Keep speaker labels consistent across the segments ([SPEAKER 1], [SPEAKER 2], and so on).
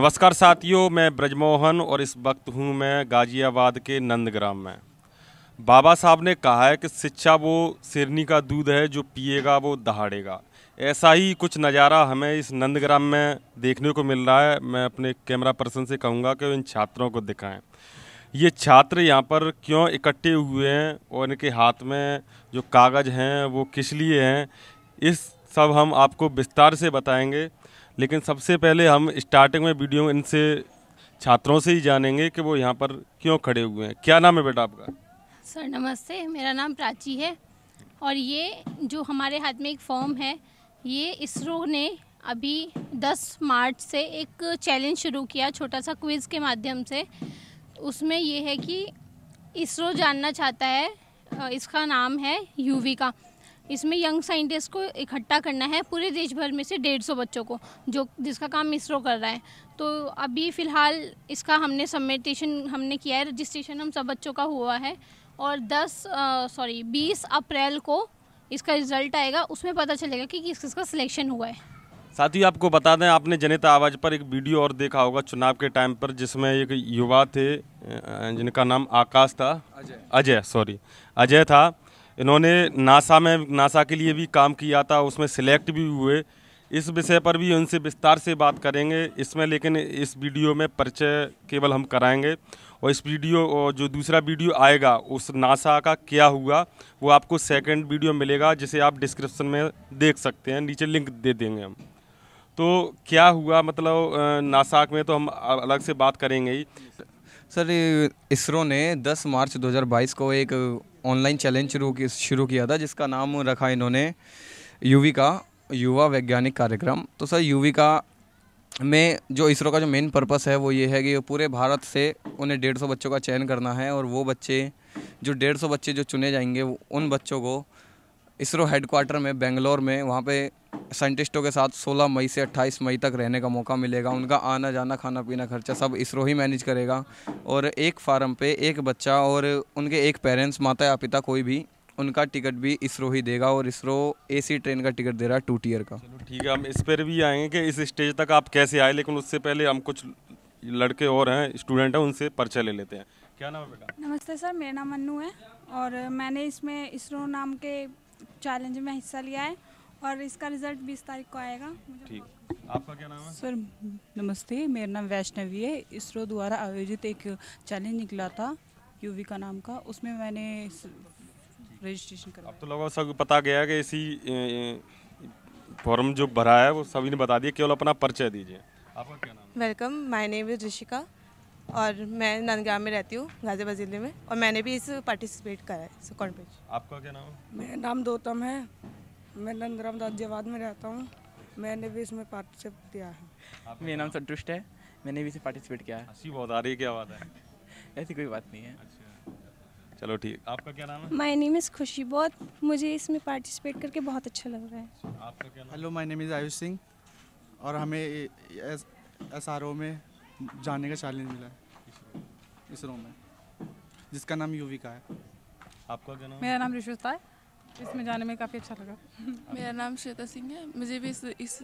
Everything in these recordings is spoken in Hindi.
[SPEAKER 1] नमस्कार साथियों मैं ब्रजमोहन और इस वक्त हूँ मैं गाजियाबाद के नंदग्राम में बाबा साहब ने कहा है कि शिक्षा वो सिरनी का दूध है जो पिएगा वो दहाड़ेगा ऐसा ही कुछ नज़ारा हमें इस नंदग्राम में देखने को मिल रहा है मैं अपने कैमरा पर्सन से कहूँगा कि इन छात्रों को दिखाएँ ये छात्र यहाँ पर क्यों इकट्ठे हुए हैं और इनके हाथ में जो कागज़ हैं वो किस लिए हैं इस सब हम आपको विस्तार से बताएंगे लेकिन सबसे पहले हम स्टार्टिंग में वीडियो इनसे छात्रों से ही जानेंगे कि वो यहाँ पर क्यों खड़े हुए हैं क्या नाम है बेटा आपका
[SPEAKER 2] सर नमस्ते मेरा नाम प्राची है और ये जो हमारे हाथ में एक फॉर्म है ये इसरो ने अभी 10 मार्च से एक चैलेंज शुरू किया छोटा सा क्विज़ के माध्यम से उसमें ये है कि इसरो जानना चाहता है इसका नाम है यूवी का इसमें यंग साइंटिस्ट को इकट्ठा करना है पूरे देश भर में से डेढ़ सौ बच्चों को जो जिसका काम इसरो कर रहा है तो अभी फ़िलहाल इसका हमने सबमिटेशन हमने किया है रजिस्ट्रेशन हम सब बच्चों का हुआ है और दस सॉरी बीस अप्रैल को इसका रिजल्ट आएगा उसमें पता चलेगा कि किस किसका सिलेक्शन हुआ है
[SPEAKER 3] साथ
[SPEAKER 1] ही आपको बता दें आपने जनता आवाज़ पर एक वीडियो और देखा होगा चुनाव के टाइम पर जिसमें एक युवा थे जिनका नाम आकाश था अजय अजय सॉरी अजय था इन्होंने नासा में नासा के लिए भी काम किया था उसमें सिलेक्ट भी हुए इस विषय पर भी उनसे विस्तार से बात करेंगे इसमें लेकिन इस वीडियो में परिचय केवल हम कराएंगे और इस वीडियो जो दूसरा वीडियो आएगा उस नासा का क्या हुआ वो आपको सेकंड वीडियो मिलेगा जिसे आप डिस्क्रिप्शन में देख सकते हैं नीचे लिंक दे देंगे हम तो क्या हुआ मतलब नासा में तो हम अलग से बात करेंगे ही
[SPEAKER 2] सर इसरो ने 10 मार्च 2022 को एक ऑनलाइन चैलेंज शुरू शुरू किया था जिसका नाम रखा इन्होंने यूवी का युवा वैज्ञानिक कार्यक्रम तो सर यूवी का में जो इसरो का जो मेन पर्पस है वो ये है कि पूरे भारत से उन्हें डेढ़ सौ बच्चों का चयन करना है और वो बच्चे जो डेढ़ सौ बच्चे जो चुने जाएंगे उन बच्चों को इसरो हेडक्वार्टर में बेंगलोर में वहाँ पे साइंटिस्टों के साथ 16 मई से 28 मई तक रहने का मौका मिलेगा उनका आना जाना खाना पीना खर्चा सब इसरो ही मैनेज करेगा और एक फार्म पे एक बच्चा और उनके एक पेरेंट्स माता या पिता कोई भी उनका
[SPEAKER 1] टिकट भी इसरो ही देगा और इसरो एसी ट्रेन का टिकट दे रहा है टू टीयर का ठीक है हम इस पर भी आएंगे कि इस स्टेज तक आप कैसे आए लेकिन उससे पहले हम कुछ लड़के और हैं स्टूडेंट हैं उनसे पर्चा ले लेते हैं क्या नाम है बेटा
[SPEAKER 3] नमस्ते सर मेरा नाम मन्नू है और मैंने इसमें इसरो नाम के चैलेंज में हिस्सा लिया है और इसका रिजल्ट बीस तारीख को आएगा
[SPEAKER 1] ठीक आपका क्या नाम है सर
[SPEAKER 2] नमस्ते मेरा नाम वैष्णवी है इसरो द्वारा आयोजित एक चैलेंज निकला था यूवी का नाम का उसमें मैंने
[SPEAKER 1] रजिस्ट्रेशन करा अब तो लोगों सब पता गया कि इसी फॉर्म जो भरा है वो सभी ने बता दिया केवल अपना परिचय दीजिए आपका क्या
[SPEAKER 2] नाम welcome my name is Rishika और मैं नंदग्राम में रहती हूँ गाजियाबाद ज़िले में और मैंने भी इस पार्टिसिपेट करा है
[SPEAKER 1] आपका क्या नाम है मेरा
[SPEAKER 2] नाम दोतम है मैं नंदराम राज्यवाद में रहता हूँ मैंने भी इसमें पार्टिसिपेट किया
[SPEAKER 1] है मेरा नाम संतुष्ट है मैंने भी इसे पार्टिसिपेट किया है हंसी बहुत आ रही है क्या बात है ऐसी कोई बात नहीं है अच्छा। चलो ठीक आपका क्या नाम है
[SPEAKER 2] माय नेम इज़ खुशी बहुत मुझे इसमें पार्टिसिपेट करके बहुत अच्छा लग रहा है
[SPEAKER 3] आपका क्या hello my name is Ayush Singh और हमें एस आर ओ में जाने का चैलेंज मिला है इसरो में जिसका नाम युविका है आपका क्या नाम मेरा
[SPEAKER 2] नाम रिशुता है इसमें जाने में काफ़ी अच्छा लगा मेरा नाम श्वेता सिंह है मुझे भी इस इस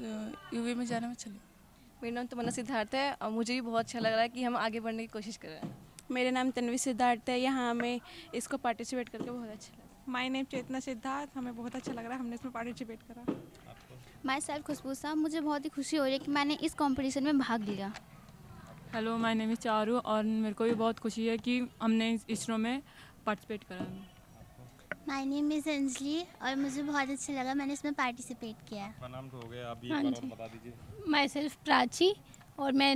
[SPEAKER 2] यू में जाने में अच्छा लगा मेरा नाम तुमन्ना सिद्धार्थ है और मुझे भी बहुत अच्छा लग रहा है कि हम आगे बढ़ने की कोशिश कर रहे हैं मेरा नाम तन्वी सिद्धार्थ है यहाँ हमें इसको पार्टिसिपेट करके बहुत अच्छा लगा माई नेम चेतना
[SPEAKER 3] सिद्धार्थ हमें बहुत अच्छा लग रहा है हमने इसमें पार्टिसिपेट करा माई सेल्फ खुशबू साहब मुझे बहुत ही खुशी हो रही है कि मैंने इस कॉम्पिटिशन में भाग लिया
[SPEAKER 2] hello my name is Charu और मेरे को भी बहुत खुशी है कि हमने इसरो में पार्टिसिपेट करा
[SPEAKER 3] माय नेम इज अंजलि और मुझे बहुत अच्छा लगा मैंने इसमें पार्टिसिपेट किया
[SPEAKER 1] नाम तो हो गया आप हाँ बता दीजिए
[SPEAKER 2] माई सेल्फ प्राची और मैं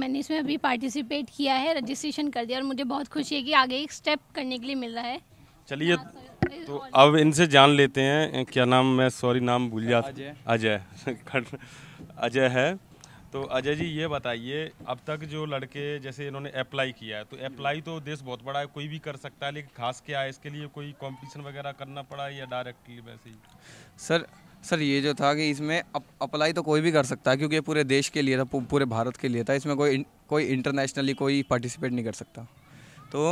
[SPEAKER 2] मैंने इसमें अभी पार्टिसिपेट किया है रजिस्ट्रेशन कर दिया और मुझे बहुत खुशी है कि आगे एक स्टेप करने के लिए मिल रहा है
[SPEAKER 1] चलिए हाँ, तो अब इनसे जान लेते हैं क्या नाम मैं सॉरी नाम भूल जाता अजय अजय है तो अजय जी ये बताइए अब तक जो लड़के जैसे इन्होंने अप्लाई किया है तो अप्लाई तो देश बहुत बड़ा है कोई भी कर सकता है लेकिन खास क्या है इसके लिए कोई कंपटीशन वगैरह करना पड़ा या डायरेक्टली वैसे ही
[SPEAKER 2] सर सर ये जो था कि इसमें अप, अप्लाई तो कोई भी कर सकता है क्योंकि ये पूरे देश के लिए था पूरे भारत के लिए था इसमें कोई कोई इंटरनेशनली कोई पार्टिसिपेट नहीं कर सकता तो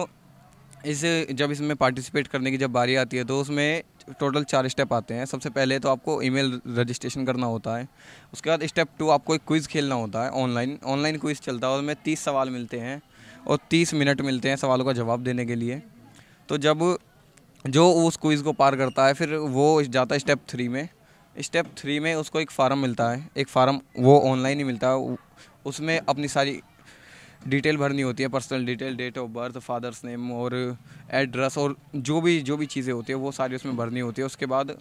[SPEAKER 2] इस जब इसमें पार्टिसिपेट करने की जब बारी आती है तो उसमें टोटल चार स्टेप आते हैं सबसे पहले तो आपको ईमेल रजिस्ट्रेशन करना होता है उसके बाद स्टेप टू आपको एक क्विज़ खेलना होता है ऑनलाइन ऑनलाइन क्विज़ चलता है उसमें तीस सवाल मिलते हैं और तीस मिनट मिलते हैं सवालों का जवाब देने के लिए तो जब जो उस क्विज़ को पार करता है फिर वो जाता है स्टेप थ्री में स्टेप थ्री में उसको एक फार्म मिलता है एक फार्म वो ऑनलाइन ही मिलता है उसमें अपनी सारी डिटेल भरनी होती है personal detail date of birth father's name और एड्रेस और जो भी जो भी चीज़ें होती है वो सारी उसमें भरनी होती है उसके बाद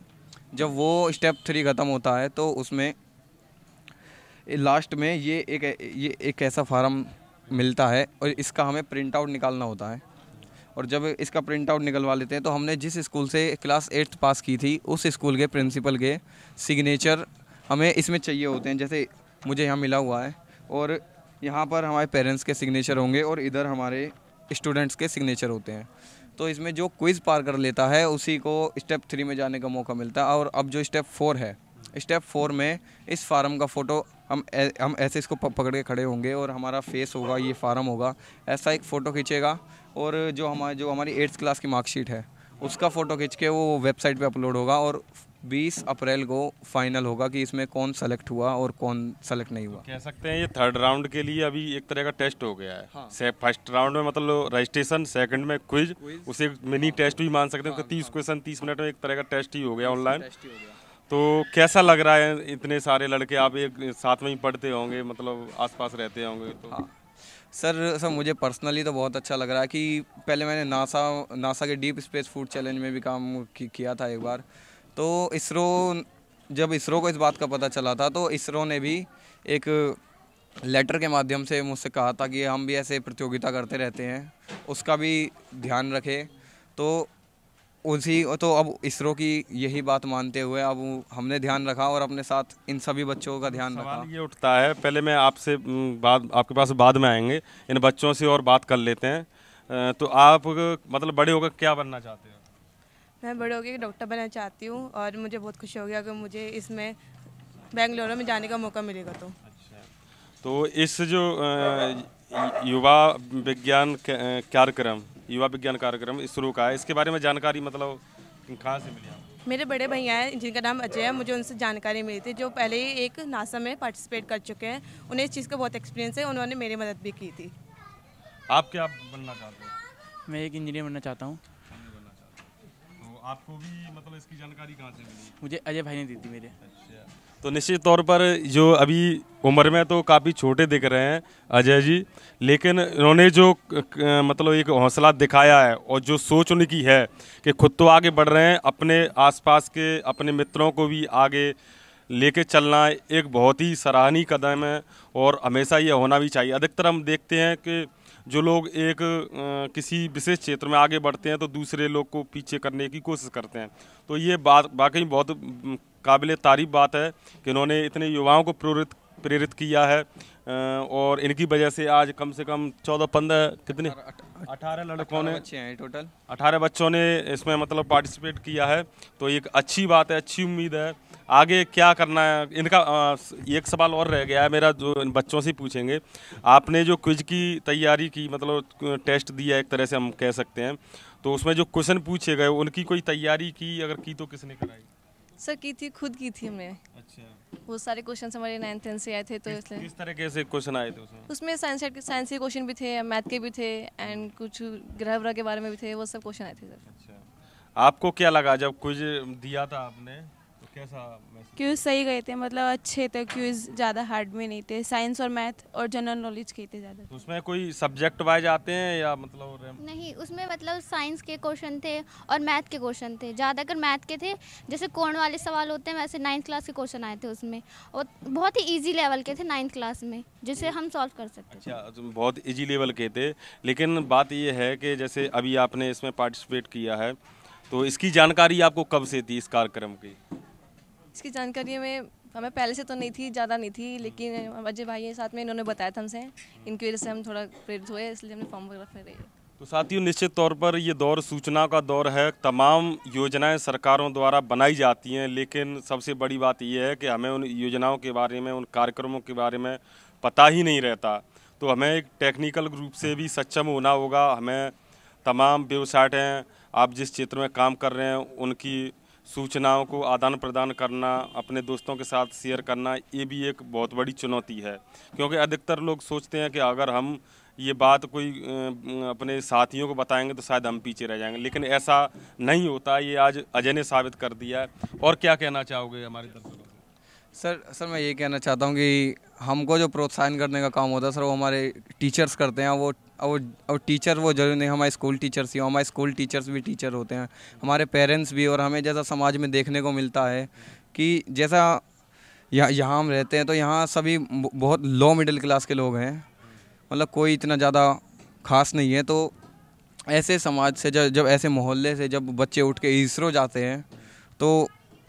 [SPEAKER 2] जब वो स्टेप थ्री ख़त्म होता है तो उसमें लास्ट में ये एक ये एक ऐसा फार्म मिलता है और इसका हमें प्रिंट आउट निकालना होता है और जब इसका प्रिंट आउट निकलवा लेते हैं तो हमने जिस स्कूल से क्लास एट्थ पास की थी उस स्कूल के प्रिंसिपल के सिग्नेचर हमें इसमें चाहिए होते हैं जैसे मुझे यहाँ मिला हुआ है और यहाँ पर हमारे पेरेंट्स के सिग्नेचर होंगे और इधर हमारे स्टूडेंट्स के सिग्नेचर होते हैं तो इसमें जो क्विज़ पार कर लेता है उसी को स्टेप थ्री में जाने का मौका मिलता है और अब जो स्टेप फोर है स्टेप फोर में इस फार्म का फ़ोटो हम ए, हम ऐसे इसको पकड़ के खड़े होंगे और हमारा फेस होगा ये फार्म होगा ऐसा एक फ़ोटो खींचेगा और जो हमारे जो हमारी एट्थ क्लास की मार्कशीट है उसका फ़ोटो खींच के वो वेबसाइट पे अपलोड होगा और बीस अप्रैल को फाइनल होगा कि इसमें कौन सेलेक्ट हुआ और कौन
[SPEAKER 1] सेलेक्ट नहीं हुआ तो कह सकते हैं ये थर्ड राउंड के लिए अभी एक तरह का टेस्ट हो गया है हाँ। फर्स्ट राउंड में मतलब रजिस्ट्रेशन सेकंड में क्विज उसे मिनी टेस्ट हाँ। भी मान सकते हैं तो हाँ, तीस क्वेश्चन हाँ। तीस मिनट में एक तरह का टेस्ट ही हो गया ऑनलाइन तो कैसा लग रहा है इतने सारे लड़के आप एक साथ में ही पढ़ते होंगे मतलब आस रहते होंगे तो हाँ। सर सर मुझे पर्सनली तो
[SPEAKER 2] बहुत अच्छा लग रहा है कि पहले मैंने नासा नासा के डीप स्पेस फूड चैलेंज में भी काम किया था एक बार तो इसरो जब इसरो को इस बात का पता चला था तो इसरो ने भी एक लेटर के माध्यम से मुझसे कहा था कि हम भी ऐसे प्रतियोगिता करते रहते हैं उसका भी ध्यान रखें तो उसी तो अब इसरो की यही बात मानते हुए अब हमने ध्यान रखा और अपने साथ इन सभी बच्चों का ध्यान रखा
[SPEAKER 1] ये उठता है पहले मैं आपसे बाद आपके पास बाद में आएंगे इन बच्चों से और बात कर लेते हैं तो आप मतलब बड़े होकर क्या बनना चाहते हो
[SPEAKER 2] मैं बड़े होकर डॉक्टर बनना चाहती हूँ और मुझे बहुत खुशी होगी अगर मुझे इसमें बेंगलोर में जाने का मौका मिलेगा तो अच्छा
[SPEAKER 1] तो इस जो युवा विज्ञान कार्यक्रम युवा विज्ञान कार्यक्रम शुरू का है इसके बारे में जानकारी मतलब कहाँ से मिली
[SPEAKER 2] मेरे बड़े भैया हैं जिनका नाम अजय है मुझे उनसे जानकारी मिली थी जो पहले ही एक नासा में पार्टिसिपेट कर चुके हैं उन्हें इस चीज़ का बहुत एक्सपीरियंस है उन्होंने मेरी मदद भी की थी
[SPEAKER 1] आप
[SPEAKER 3] क्या बनना चाहते हैं मैं एक इंजीनियर बनना चाहता हूँ
[SPEAKER 1] आपको भी मतलब इसकी जानकारी
[SPEAKER 3] कहाँ से मिली मुझे अजय भाई ने
[SPEAKER 1] दी थी मेरे अच्छा तो निश्चित तौर पर जो अभी उम्र में तो काफ़ी छोटे दिख रहे हैं अजय जी लेकिन उन्होंने जो मतलब एक हौसला दिखाया है और जो सोच उनकी है कि खुद तो आगे बढ़ रहे हैं अपने आसपास के अपने मित्रों को भी आगे लेके चलना एक बहुत ही सराहनीय कदम है और हमेशा ये होना भी चाहिए अधिकतर हम देखते हैं कि जो लोग एक किसी विशेष क्षेत्र में आगे बढ़ते हैं तो दूसरे लोग को पीछे करने की कोशिश करते हैं तो ये बात वाकई बहुत काबिल तारीफ बात है कि इन्होंने इतने युवाओं को प्रेरित प्रेरित किया है और इनकी वजह से आज कम से कम चौदह पंद्रह कितने अठारह लड़कों ने बच्चे हैं टोटल अठारह बच्चों ने इसमें मतलब पार्टिसिपेट किया है तो एक अच्छी बात है अच्छी उम्मीद है आगे क्या करना है इनका एक सवाल और रह गया है मेरा जो इन बच्चों से पूछेंगे आपने जो क्विज की तैयारी की मतलब टेस्ट दिया एक तरह से हम कह सकते हैं तो उसमें जो क्वेश्चन पूछे गए उनकी कोई तैयारी की अगर की तो किसने कराई
[SPEAKER 2] सर की थी खुद की थी हमने
[SPEAKER 1] अच्छा
[SPEAKER 2] वो सारे क्वेश्चन हमारे नाइन टेंथ से आए थे तो इसलिए किस
[SPEAKER 1] तरह के से क्वेश्चन आए थे उसमें
[SPEAKER 2] साइंस के साइंस के क्वेश्चन भी थे मैथ के भी थे एंड कुछ ग्रह व्रह के बारे में भी थे वो सब क्वेश्चन आए थे सर अच्छा
[SPEAKER 1] आपको क्या लगा जब कुछ दिया था आपने
[SPEAKER 2] क्यूज सही गए थे मतलब अच्छे थे क्यूज ज़्यादा हार्ड में नहीं थे साइंस और मैथ और जनरल नॉलेज के थे ज़्यादा
[SPEAKER 1] तो उसमें कोई सब्जेक्ट वाइज आते हैं या मतलब
[SPEAKER 2] नहीं उसमें मतलब साइंस के क्वेश्चन थे और मैथ के क्वेश्चन थे ज़्यादातर मैथ के थे जैसे कोण वाले सवाल होते हैं वैसे नाइन्थ क्लास के क्वेश्चन आए थे उसमें और बहुत ही ईजी लेवल के थे नाइन्थ क्लास में जिसे हम सॉल्व कर सकते अच्छा
[SPEAKER 1] तो बहुत ईजी लेवल के थे लेकिन बात ये है कि जैसे अभी आपने इसमें पार्टिसिपेट किया है तो इसकी जानकारी आपको कब से थी इस कार्यक्रम की
[SPEAKER 2] इसकी जानकारी हमें हमें पहले से तो नहीं थी ज़्यादा नहीं थी हम्म। लेकिन अजय भाई हैं साथ में इन्होंने बताया था हमसे हम्म। इनकी वजह से हम थोड़ा प्रेरित हुए इसलिए हमने फॉर्म वगैरह फिर
[SPEAKER 1] तो साथियों निश्चित तौर पर ये दौर सूचना का दौर है तमाम योजनाएं सरकारों द्वारा बनाई जाती हैं लेकिन सबसे बड़ी बात यह है कि हमें उन योजनाओं के बारे में उन कार्यक्रमों के बारे में पता ही नहीं रहता तो हमें एक टेक्निकल ग्रुप से भी सक्षम होना होगा हमें तमाम वेबसाइटें आप जिस क्षेत्र में काम कर रहे हैं उनकी सूचनाओं को आदान प्रदान करना अपने दोस्तों के साथ शेयर करना ये भी एक बहुत बड़ी चुनौती है क्योंकि अधिकतर लोग सोचते हैं कि अगर हम ये बात कोई अपने साथियों को बताएंगे तो शायद हम पीछे रह जाएंगे लेकिन ऐसा नहीं होता ये आज अजय ने साबित कर दिया है और क्या कहना चाहोगे हमारे दर्शकों
[SPEAKER 2] सर सर मैं ये कहना चाहता हूँ कि हमको जो प्रोत्साहन करने का काम होता है सर वो हमारे टीचर्स करते हैं वो और और टीचर वो जरूर नहीं हमारे स्कूल टीचर्स ही हमारे स्कूल टीचर्स भी टीचर होते हैं हमारे पेरेंट्स भी और हमें जैसा समाज में देखने को मिलता है कि जैसा यहाँ यहाँ हम रहते हैं तो यहाँ सभी बहुत लो मिडिल क्लास के लोग हैं मतलब कोई इतना ज़्यादा खास नहीं है तो ऐसे समाज से जब जब ऐसे मोहल्ले से जब बच्चे उठ के इसरो जाते हैं तो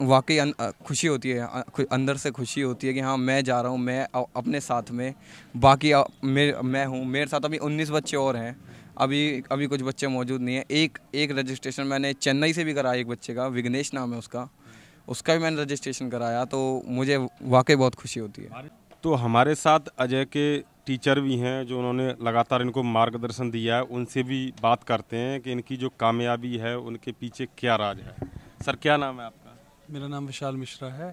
[SPEAKER 2] वाकई खुशी होती है अंदर से खुशी होती है कि हाँ मैं जा रहा हूँ मैं अपने साथ में बाकी मेरे मैं हूँ मेरे साथ अभी उन्नीस बच्चे और हैं अभी अभी कुछ बच्चे मौजूद नहीं हैं एक एक रजिस्ट्रेशन मैंने चेन्नई से भी कराया एक बच्चे का विघ्नेश
[SPEAKER 1] नाम है उसका उसका भी मैंने रजिस्ट्रेशन कराया तो मुझे वाकई बहुत खुशी होती है तो हमारे साथ अजय के टीचर भी हैं जो उन्होंने लगातार इनको मार्गदर्शन दिया है उनसे भी बात करते हैं कि इनकी जो कामयाबी है उनके पीछे क्या राज है सर क्या नाम है आपका
[SPEAKER 3] मेरा नाम विशाल मिश्रा है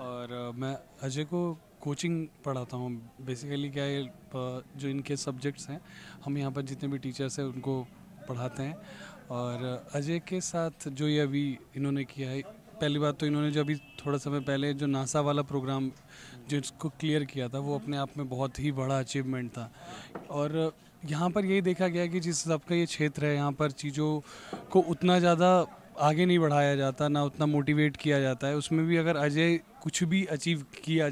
[SPEAKER 3] और मैं अजय को कोचिंग पढ़ाता हूँ बेसिकली क्या है जो इनके सब्जेक्ट्स हैं हम यहाँ पर जितने भी टीचर्स हैं उनको पढ़ाते हैं और अजय के साथ जो ये अभी इन्होंने किया है पहली बात तो इन्होंने जो अभी थोड़ा समय पहले जो नासा वाला प्रोग्राम जो इसको क्लियर किया था वो अपने आप में बहुत ही बड़ा अचीवमेंट था और यहाँ पर यही देखा गया कि जिस हिसाब का ये क्षेत्र है यहाँ पर चीज़ों को उतना ज़्यादा आगे नहीं बढ़ाया जाता ना उतना मोटिवेट किया जाता है उसमें भी अगर अजय कुछ भी अचीव किया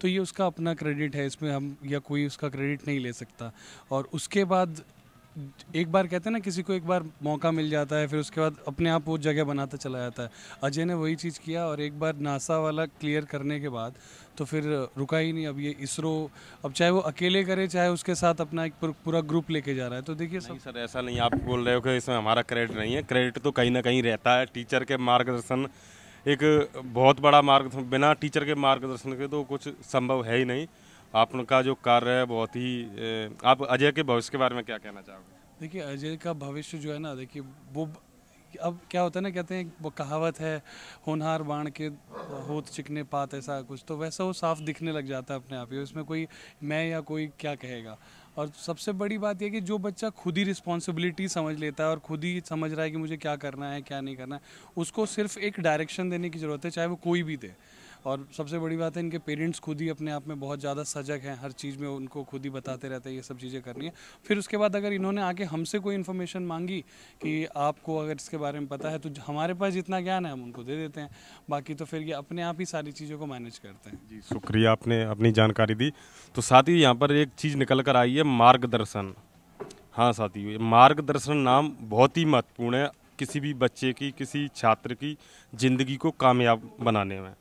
[SPEAKER 3] तो ये उसका अपना क्रेडिट है इसमें हम या कोई उसका क्रेडिट नहीं ले सकता और उसके बाद एक बार कहते हैं ना किसी को एक बार मौका मिल जाता है फिर उसके बाद अपने आप वो जगह बनाता चला जाता है अजय ने वही चीज़ किया और एक बार नासा वाला क्लियर करने के बाद तो फिर रुका ही नहीं अब ये इसरो अब चाहे वो अकेले करे चाहे उसके साथ अपना एक पूरा ग्रुप लेके जा रहा है तो देखिए सब सर
[SPEAKER 1] ऐसा नहीं आप बोल रहे हो कि इसमें हमारा क्रेडिट नहीं है क्रेडिट तो कहीं ना कहीं रहता है टीचर के मार्गदर्शन एक बहुत बड़ा मार्ग बिना टीचर के मार्गदर्शन के तो कुछ संभव है ही नहीं आपका जो कार्य है बहुत ही आप अजय के भविष्य के बारे में क्या कहना चाहोगे
[SPEAKER 3] देखिए अजय का भविष्य जो है ना देखिए वो अब क्या होता है ना कहते हैं वो कहावत है होनहार बाण के होत चिकने पात ऐसा कुछ तो वैसा वो साफ दिखने लग जाता है अपने आप ही उसमें कोई मैं या कोई क्या कहेगा और सबसे बड़ी बात यह कि जो बच्चा खुद ही रिस्पॉन्सिबिलिटी समझ लेता है और खुद ही समझ रहा है कि मुझे क्या करना है क्या नहीं करना है उसको सिर्फ एक डायरेक्शन देने की ज़रूरत है चाहे वो कोई भी दे और सबसे बड़ी बात है इनके पेरेंट्स खुद ही अपने आप में बहुत ज़्यादा सजग हैं हर चीज़ में उनको खुद ही बताते रहते हैं ये सब चीज़ें करनी है फिर उसके बाद अगर इन्होंने आके हमसे कोई इन्फॉर्मेशन मांगी कि आपको अगर इसके बारे में पता है तो हमारे पास जितना ज्ञान है हम उनको दे देते हैं बाकी तो फिर ये अपने आप ही सारी चीज़ों को मैनेज करते हैं जी
[SPEAKER 1] शुक्रिया आपने अपनी जानकारी दी तो साथ ही यहाँ पर एक चीज़ निकल कर आई है मार्गदर्शन हाँ साथियों मार्गदर्शन नाम बहुत ही महत्वपूर्ण है किसी भी बच्चे की किसी छात्र की ज़िंदगी को कामयाब बनाने में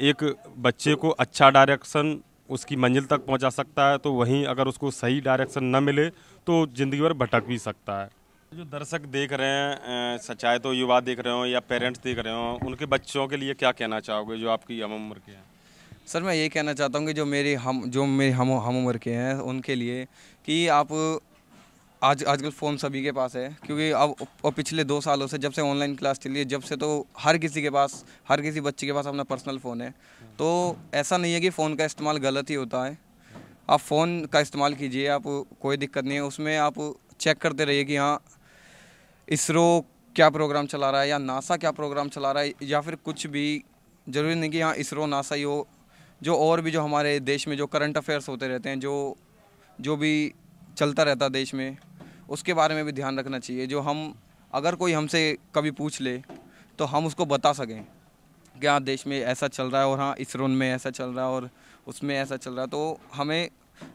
[SPEAKER 1] एक बच्चे को अच्छा डायरेक्शन उसकी मंजिल तक पहुंचा सकता है तो वहीं अगर उसको सही डायरेक्शन न मिले तो ज़िंदगी भर भटक भी सकता है जो दर्शक देख रहे हैं सच्चाए तो युवा देख रहे हो या पेरेंट्स देख रहे हो उनके बच्चों के लिए क्या कहना चाहोगे जो आपकी हम उम्र के हैं सर मैं ये कहना चाहता हूँ कि जो
[SPEAKER 2] मेरे हम जो मेरे हम हम उम्र के हैं उनके लिए कि आप आज आजकल फ़ोन सभी के पास है क्योंकि अब और पिछले दो सालों से जब से ऑनलाइन क्लास चली है जब से तो हर किसी के पास हर किसी बच्चे के पास अपना पर्सनल फ़ोन है तो ऐसा नहीं है कि फ़ोन का इस्तेमाल गलत ही होता है आप फ़ोन का इस्तेमाल कीजिए आप कोई दिक्कत नहीं है उसमें आप चेक करते रहिए कि हाँ इसरो क्या प्रोग्राम चला रहा है या नासा क्या प्रोग्राम चला रहा है या फिर कुछ भी ज़रूरी नहीं कि हाँ इसरो नासा ही हो जो और भी जो हमारे देश में जो करंट अफेयर्स होते रहते हैं जो जो भी चलता रहता देश में उसके बारे में भी ध्यान रखना चाहिए जो हम अगर कोई हमसे कभी पूछ ले तो हम उसको बता सकें कि हाँ देश में ऐसा चल रहा है और हाँ इसरो में ऐसा चल रहा है और उसमें ऐसा चल रहा है तो हमें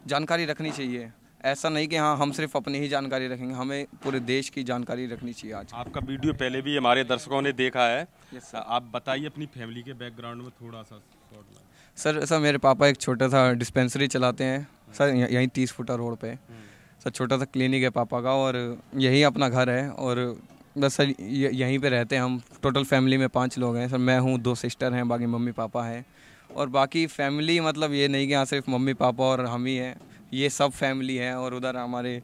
[SPEAKER 2] जानकारी रखनी चाहिए ऐसा नहीं कि हाँ हम सिर्फ अपनी ही जानकारी रखेंगे हमें पूरे देश की जानकारी रखनी चाहिए आज
[SPEAKER 1] आपका वीडियो पहले भी हमारे दर्शकों ने देखा है आप बताइए अपनी फैमिली के बैकग्राउंड में थोड़ा सा
[SPEAKER 2] सर सर मेरे पापा एक छोटा सा डिस्पेंसरी चलाते हैं सर यहीं तीस फुटा रोड पे हम्म। सर छोटा सा क्लिनिक है पापा का और यही अपना घर है और बस सर यहीं पे रहते हैं हम टोटल फैमिली में पांच लोग हैं सर मैं हूँ दो सिस्टर हैं बाकी मम्मी पापा हैं और बाकी फैमिली मतलब ये नहीं कि यहाँ सिर्फ मम्मी पापा और हम ही हैं ये सब फैमिली है और उधर हमारे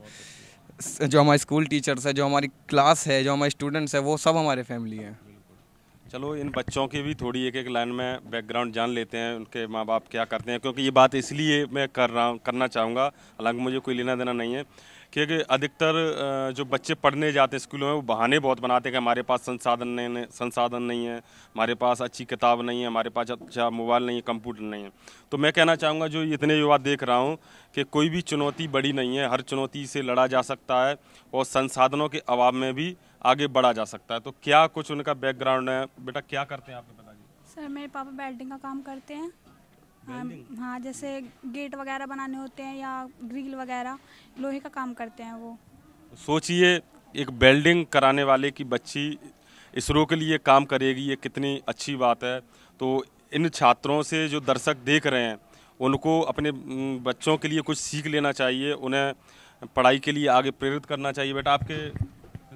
[SPEAKER 2] जो हमारे स्कूल टीचर्स है जो हमारी क्लास है जो हमारे स्टूडेंट्स है वो सब हमारे फैमिली हैं
[SPEAKER 1] चलो इन बच्चों की भी थोड़ी एक एक लाइन में बैकग्राउंड जान लेते हैं उनके माँ बाप क्या करते हैं क्योंकि ये बात इसलिए मैं कर रहा हूँ करना चाहूँगा हालांकि मुझे कोई लेना देना नहीं है क्योंकि अधिकतर जो बच्चे पढ़ने जाते हैं स्कूलों में वो बहाने बहुत बनाते हैं कि हमारे पास संसाधन नहीं संसाधन नहीं है हमारे पास अच्छी किताब नहीं है हमारे पास अच्छा मोबाइल नहीं है कंप्यूटर नहीं है तो मैं कहना चाहूँगा जो इतने युवा देख रहा हूँ कि कोई भी चुनौती बड़ी नहीं है हर चुनौती से लड़ा जा सकता है और संसाधनों के अभाव में भी आगे बढ़ा जा सकता है तो क्या कुछ उनका बैकग्राउंड है बेटा क्या करते हैं आपके
[SPEAKER 3] पिताजी सर मेरे पापा बेल्डिंग का काम करते हैं Building? हाँ, हाँ जैसे गेट वगैरह बनाने होते हैं या ग्रिल वगैरह लोहे का काम करते हैं वो
[SPEAKER 1] तो सोचिए एक बेल्डिंग कराने वाले की बच्ची इसरो के लिए काम करेगी ये कितनी अच्छी बात है तो इन छात्रों से जो दर्शक देख रहे हैं उनको अपने बच्चों के लिए कुछ सीख लेना चाहिए उन्हें पढ़ाई के लिए आगे प्रेरित करना चाहिए बेटा आपके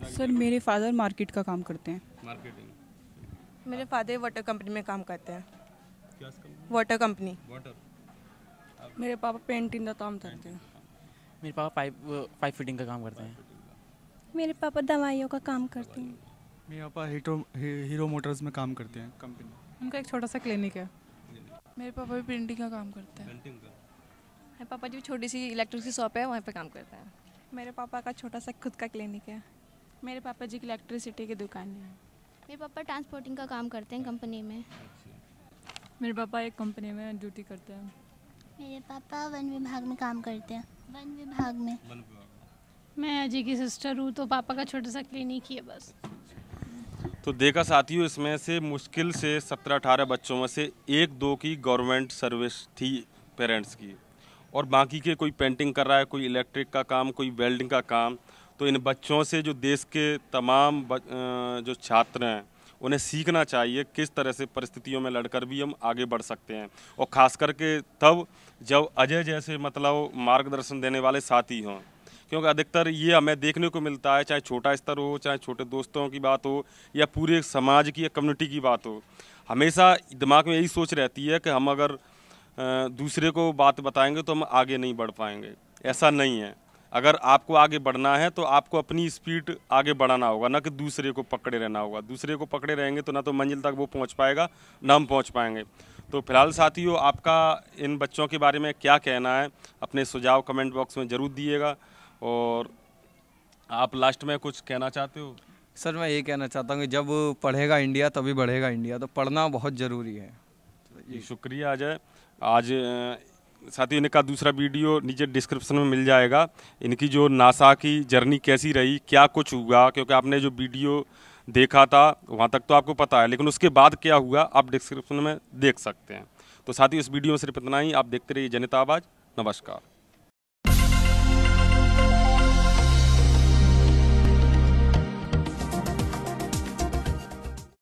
[SPEAKER 1] सर
[SPEAKER 2] मेरे फादर मार्केट का काम करते हैं
[SPEAKER 1] मार्केटिंग
[SPEAKER 2] मेरे फादर वाटर कंपनी में काम करते
[SPEAKER 1] हैं वाटर कंपनी वाटर
[SPEAKER 2] मेरे पापा पेंटिंग का काम करते हैं
[SPEAKER 3] मेरे पापा पाइप पाइप फिटिंग का काम करते हैं
[SPEAKER 2] मेरे पापा दवाइयों का काम करते हैं
[SPEAKER 3] मेरे पापा हीरो हीरो मोटर्स में काम करते हैं कंपनी
[SPEAKER 2] उनका एक छोटा सा क्लिनिक है मेरे पापा भी पेंटिंग का काम करते
[SPEAKER 3] हैं मेरे
[SPEAKER 2] पापा जी छोटी सी इलेक्ट्रिक की शॉप है वहाँ पे काम करते हैं मेरे पापा का छोटा सा खुद का क्लिनिक है मेरे पापा जी की इलेक्ट्रिसिटी की दुकान है मेरे पापा ट्रांसपोर्टिंग का
[SPEAKER 3] काम करते हैं कंपनी में
[SPEAKER 2] मेरे पापा एक कंपनी में ड्यूटी करते हैं
[SPEAKER 3] मेरे पापा वन विभाग में काम करते हैं वन विभाग में मैं अजी
[SPEAKER 2] की सिस्टर हूँ तो पापा का छोटा सा क्लिनिक ही है बस
[SPEAKER 1] तो देखा साथियों इसमें से मुश्किल से सत्रह अठारह बच्चों में से एक दो की गवर्नमेंट सर्विस थी पेरेंट्स की और बाकी के कोई पेंटिंग कर रहा है कोई इलेक्ट्रिक का काम कोई वेल्डिंग का काम तो इन बच्चों से जो देश के तमाम जो छात्र हैं उन्हें सीखना चाहिए किस तरह से परिस्थितियों में लड़कर भी हम आगे बढ़ सकते हैं और ख़ास करके तब जब अजय जैसे मतलब मार्गदर्शन देने वाले साथी हों क्योंकि अधिकतर ये हमें देखने को मिलता है चाहे छोटा स्तर हो चाहे छोटे दोस्तों की बात हो या पूरे समाज की या कम्युनिटी की बात हो हमेशा दिमाग में यही सोच रहती है कि हम अगर दूसरे को बात बताएंगे तो हम आगे नहीं बढ़ पाएंगे ऐसा नहीं है अगर आपको आगे बढ़ना है तो आपको अपनी स्पीड आगे बढ़ाना होगा ना कि दूसरे को पकड़े रहना होगा दूसरे को पकड़े रहेंगे तो ना तो मंजिल तक वो पहुंच पाएगा ना हम पहुंच पाएंगे तो फिलहाल साथियों आपका इन बच्चों के बारे में क्या कहना है अपने सुझाव कमेंट बॉक्स में ज़रूर दिएगा और आप लास्ट में कुछ कहना चाहते हो
[SPEAKER 2] सर मैं ये कहना चाहता हूँ कि जब पढ़ेगा इंडिया तभी
[SPEAKER 1] बढ़ेगा इंडिया तो पढ़ना बहुत ज़रूरी है जी शुक्रिया अजय आज साथियों इनका दूसरा वीडियो नीचे डिस्क्रिप्शन में मिल जाएगा इनकी जो नासा की जर्नी कैसी रही क्या कुछ हुआ क्योंकि आपने जो वीडियो देखा था वहाँ तक तो आपको पता है लेकिन उसके बाद क्या हुआ आप डिस्क्रिप्शन में देख सकते हैं तो साथ ही इस वीडियो में सिर्फ इतना ही आप देखते रहिए जनता आवाज़ नमस्कार